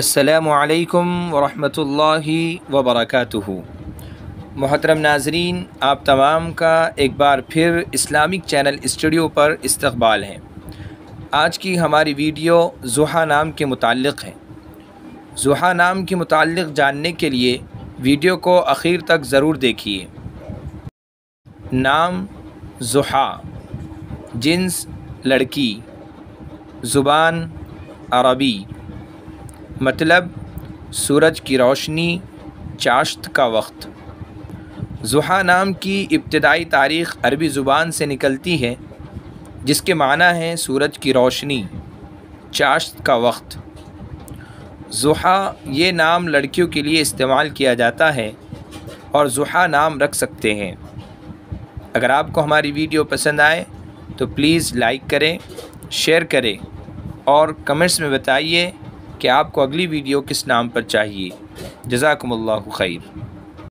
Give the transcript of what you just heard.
السلام علیکم ورحمۃ اللہ وبرکاتہ محترم ناظرین آپ تمام کا ایک بار پھر اسلامک چینل اسٹوڈیو پر استقبال ہیں آج کی ہماری ویڈیو زحا نام کے متعلق ہے زحا نام کے متعلق جاننے کے لیے ویڈیو کو اخیر تک ضرور دیکھیے نام زحا جنس لڑکی زبان عربی मतलब सूरज की रोशनी चाश्त का वक्त जुहा नाम की इब्तदाई तारीख़ अरबी ज़ुबान से निकलती है जिसके माना है सूरज की रोशनी चाश्त का वक्त जुहा ये नाम लड़कियों के लिए इस्तेमाल किया जाता है और जुहा नाम रख सकते हैं अगर आपको हमारी वीडियो पसंद आए तो प्लीज़ लाइक करें शेयर करें और कमेंट्स में बताइए کہ آپ کو اگلی ویڈیو کس نام پر چاہیے جزاکم اللہ خیر